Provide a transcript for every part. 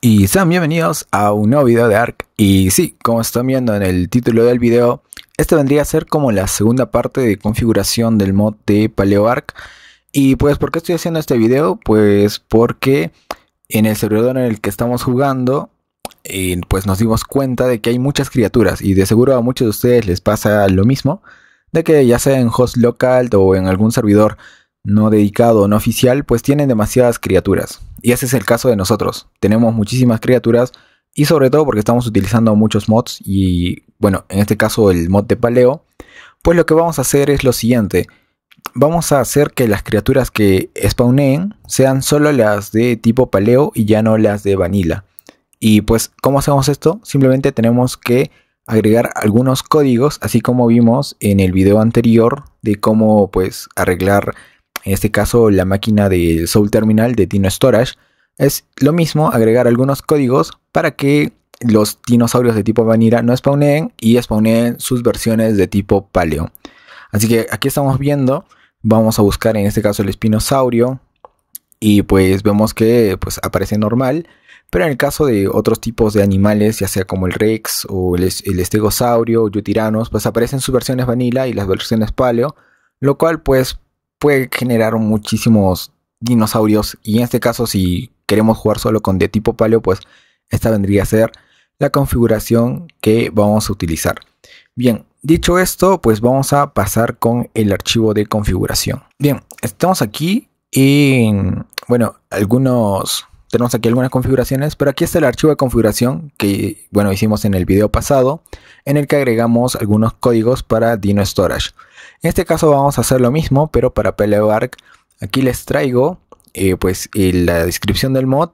Y sean bienvenidos a un nuevo video de ARK. Y sí, como están viendo en el título del video, este vendría a ser como la segunda parte de configuración del mod de Paleo ARK. Y pues, ¿por qué estoy haciendo este video? Pues porque en el servidor en el que estamos jugando, eh, pues nos dimos cuenta de que hay muchas criaturas. Y de seguro a muchos de ustedes les pasa lo mismo, de que ya sea en host local o en algún servidor no dedicado o no oficial, pues tienen demasiadas criaturas. Y ese es el caso de nosotros. Tenemos muchísimas criaturas y sobre todo porque estamos utilizando muchos mods y bueno, en este caso el mod de paleo, pues lo que vamos a hacer es lo siguiente. Vamos a hacer que las criaturas que spawneen sean solo las de tipo paleo y ya no las de vanilla. Y pues, ¿cómo hacemos esto? Simplemente tenemos que agregar algunos códigos, así como vimos en el video anterior de cómo pues arreglar en este caso la máquina de Soul Terminal de Dino Storage, es lo mismo agregar algunos códigos para que los dinosaurios de tipo Vanilla no spawneen y spawneen sus versiones de tipo Paleo. Así que aquí estamos viendo, vamos a buscar en este caso el espinosaurio y pues vemos que pues aparece normal, pero en el caso de otros tipos de animales, ya sea como el Rex o el, estegosaurio o Yutiranos, pues aparecen sus versiones vanilla y las versiones Paleo, lo cual pues puede generar muchísimos dinosaurios. Y en este caso, si queremos jugar solo con de tipo paleo, pues esta vendría a ser la configuración que vamos a utilizar. Bien, dicho esto, pues vamos a pasar con el archivo de configuración. Bien, estamos aquí y bueno, algunos, tenemos aquí algunas configuraciones, pero aquí está el archivo de configuración que, bueno, hicimos en el video pasado en el que agregamos algunos códigos para Dino Storage. En este caso vamos a hacer lo mismo, pero para Arc. aquí les traigo eh, pues la descripción del mod.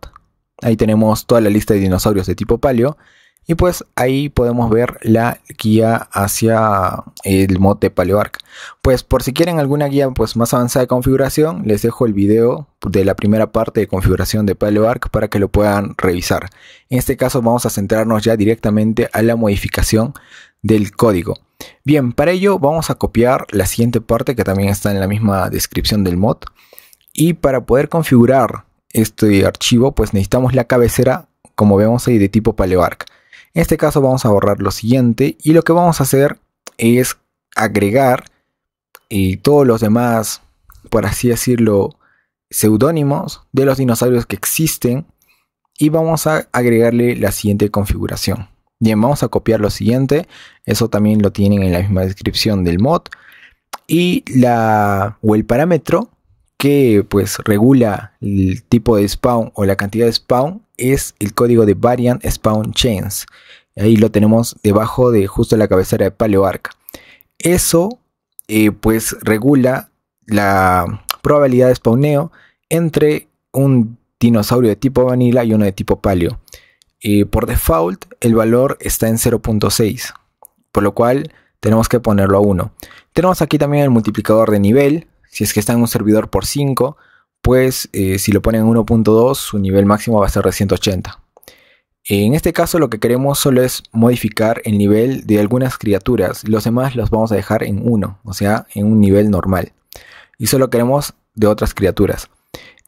Ahí tenemos toda la lista de dinosaurios de tipo palio y pues ahí podemos ver la guía hacia el mod de PaleoArc. Pues por si quieren alguna guía pues, más avanzada de configuración, les dejo el video de la primera parte de configuración de PaleoArc para que lo puedan revisar. En este caso vamos a centrarnos ya directamente a la modificación del código. Bien, para ello vamos a copiar la siguiente parte que también está en la misma descripción del mod. Y para poder configurar este archivo, pues necesitamos la cabecera, como vemos ahí, de tipo PaleoArc. En este caso vamos a borrar lo siguiente y lo que vamos a hacer es agregar y eh, todos los demás, por así decirlo, seudónimos de los dinosaurios que existen y vamos a agregarle la siguiente configuración. Bien, vamos a copiar lo siguiente, eso también lo tienen en la misma descripción del mod y la, o el parámetro que pues regula el tipo de spawn o la cantidad de spawn es el código de variant spawn chains. Ahí lo tenemos debajo de justo la cabecera de paleoarca. Eso eh, pues regula la probabilidad de spawneo entre un dinosaurio de tipo vanilla y uno de tipo paleo. Eh, por default el valor está en 0.6, por lo cual tenemos que ponerlo a 1. Tenemos aquí también el multiplicador de nivel, si es que está en un servidor por 5, pues eh, si lo ponen en 1.2, su nivel máximo va a ser de 180. En este caso lo que queremos solo es modificar el nivel de algunas criaturas. Los demás los vamos a dejar en 1, o sea, en un nivel normal. Y solo queremos de otras criaturas.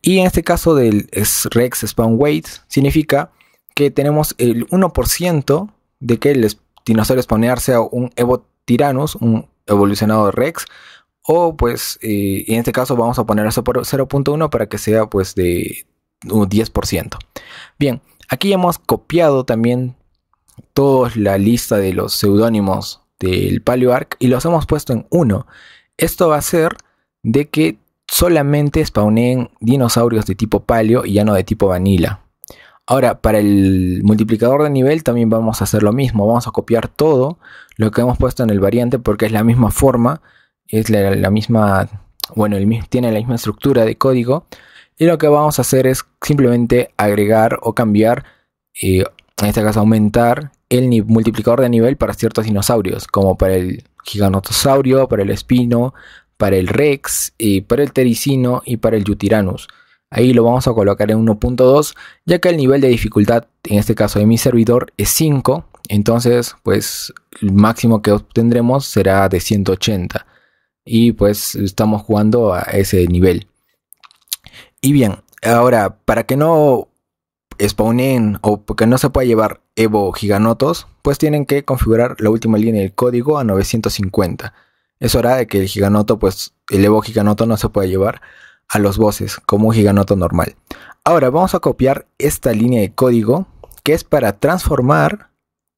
Y en este caso del Rex Spawn Weight significa que tenemos el 1% de que el dinosaurio spawnear sea un Evo Tyrannus, un evolucionado de Rex, o pues eh, en este caso vamos a poner eso por 0.1 para que sea pues de un 10%. Bien, aquí hemos copiado también toda la lista de los seudónimos del arc y los hemos puesto en 1. Esto va a ser de que solamente spawnen dinosaurios de tipo paleo y ya no de tipo vanilla. Ahora, para el multiplicador de nivel también vamos a hacer lo mismo. Vamos a copiar todo lo que hemos puesto en el variante porque es la misma forma es la, misma, bueno, tiene la misma estructura de código. Y lo que vamos a hacer es simplemente agregar o cambiar, eh, en este caso aumentar el multiplicador de nivel para ciertos dinosaurios, como para el giganotosaurio, para el espino, para el rex, y para el tericino y para el yutiranus. Ahí lo vamos a colocar en 1.2, ya que el nivel de dificultad, en este caso de mi servidor, es 5. Entonces, pues el máximo que obtendremos será de 180 y pues estamos jugando a ese nivel. Y bien, ahora, para que no spawnen o que no se pueda llevar Evo Giganotos, pues tienen que configurar la última línea del código a 950. Es hora de que el Giganoto, pues el Evo Giganoto no se pueda llevar a los bosses como un Giganoto normal. Ahora vamos a copiar esta línea de código que es para transformar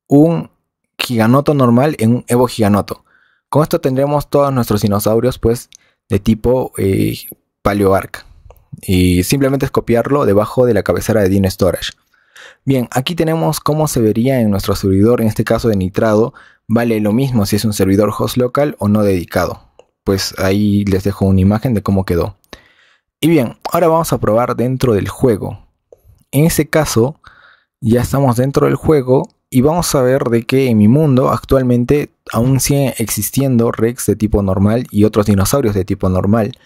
un Giganoto normal en un Evo Giganoto. Con esto tendremos todos nuestros dinosaurios pues de tipo eh, Y simplemente es copiarlo debajo de la cabecera de Dino Storage. Bien, aquí tenemos cómo se vería en nuestro servidor, en este caso de nitrado. Vale lo mismo si es un servidor host local o no dedicado. Pues ahí les dejo una imagen de cómo quedó. Y bien, ahora vamos a probar dentro del juego. En este caso, ya estamos dentro del juego y vamos a ver de que en mi mundo actualmente aún siguen existiendo Rex de tipo normal y otros dinosaurios de tipo normal.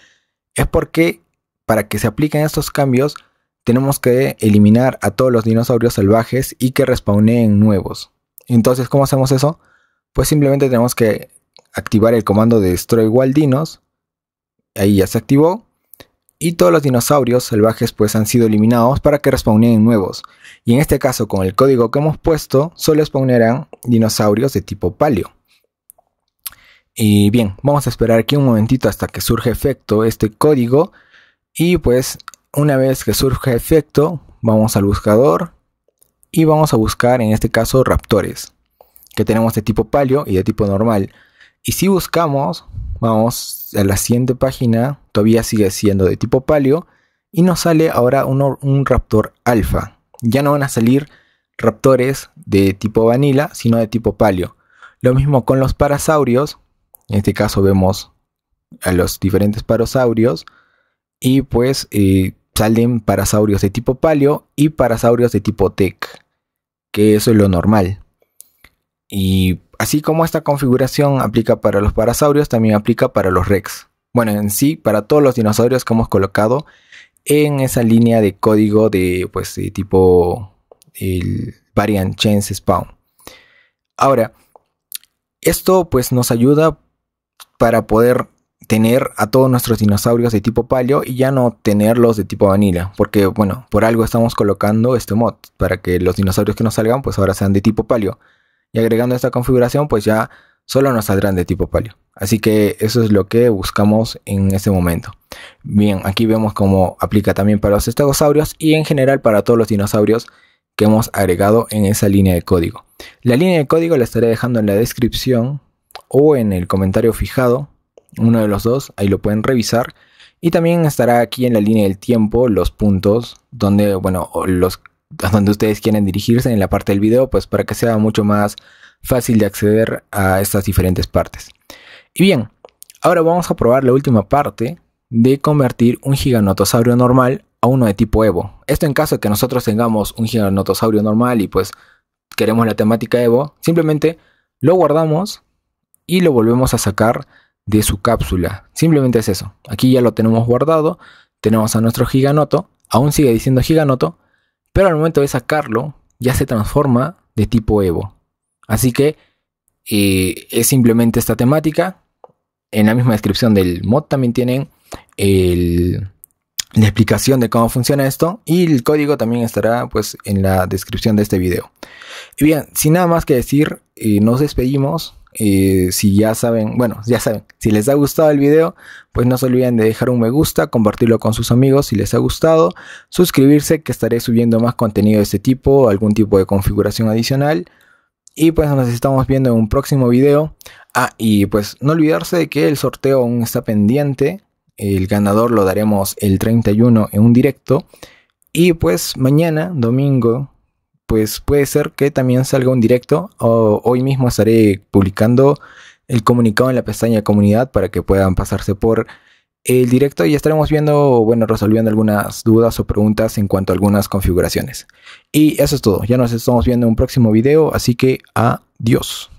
Es porque para que se apliquen estos cambios tenemos que eliminar a todos los dinosaurios salvajes y que respawnen nuevos. Entonces, ¿cómo hacemos eso? Pues simplemente tenemos que activar el comando de destroy wild dinos. Ahí ya se activó. Y todos los dinosaurios salvajes pues han sido eliminados para que respawnen nuevos. Y en este caso con el código que hemos puesto solo spawnerán dinosaurios de tipo palio. Y bien, vamos a esperar aquí un momentito hasta que surge efecto este código. Y pues una vez que surge efecto, vamos al buscador y vamos a buscar en este caso raptores, que tenemos de tipo palio y de tipo normal. Y si buscamos, vamos a la siguiente página, todavía sigue siendo de tipo palio y nos sale ahora un raptor alfa. Ya no van a salir raptores de tipo vanilla, sino de tipo palio. Lo mismo con los parasaurios, en este caso vemos a los diferentes parosaurios y pues eh, salen parasaurios de tipo palio y parasaurios de tipo tech que eso es lo normal. Y así como esta configuración aplica para los parasaurios, también aplica para los rex. Bueno, en sí, para todos los dinosaurios que hemos colocado en esa línea de código de pues tipo el variant chance spawn. Ahora, esto pues nos ayuda para poder tener a todos nuestros dinosaurios de tipo palio y ya no tenerlos de tipo vanilla, porque bueno, por algo estamos colocando este mod, para que los dinosaurios que nos salgan pues ahora sean de tipo palio. Y agregando esta configuración pues ya solo nos saldrán de tipo palio. Así que eso es lo que buscamos en este momento. Bien, aquí vemos cómo aplica también para los estegosaurios y en general para todos los dinosaurios que hemos agregado en esa línea de código. La línea de código la estaré dejando en la descripción o en el comentario fijado, uno de los dos, ahí lo pueden revisar. Y también estará aquí en la línea del tiempo los puntos donde, bueno, los donde ustedes quieren dirigirse en la parte del video, pues para que sea mucho más fácil de acceder a estas diferentes partes. Y bien, ahora vamos a probar la última parte de convertir un giganotosaurio normal a uno de tipo Evo. Esto en caso de que nosotros tengamos un giganotosaurio normal y pues queremos la temática Evo, simplemente lo guardamos y lo volvemos a sacar de su cápsula. Simplemente es eso. Aquí ya lo tenemos guardado, tenemos a nuestro giganoto, aún sigue diciendo giganoto, pero al momento de sacarlo ya se transforma de tipo Evo. Así que eh, es simplemente esta temática. En la misma descripción del mod también tienen la explicación de cómo funciona esto y el código también estará pues en la descripción de este video. Y bien, sin nada más que decir, eh, nos despedimos. Eh, si ya saben, bueno, ya saben, si les ha gustado el video, pues no se olviden de dejar un me gusta, compartirlo con sus amigos si les ha gustado, suscribirse que estaré subiendo más contenido de este tipo, algún tipo de configuración adicional. Y pues nos estamos viendo en un próximo video. Ah, y pues no olvidarse de que el sorteo aún está pendiente. El ganador lo daremos el 31 en un directo. Y pues mañana, domingo, pues puede ser que también salga un directo o hoy mismo estaré publicando el comunicado en la pestaña comunidad para que puedan pasarse por el directo y estaremos viendo, bueno, resolviendo algunas dudas o preguntas en cuanto a algunas configuraciones. Y eso es todo, ya nos estamos viendo en un próximo video, así que adiós.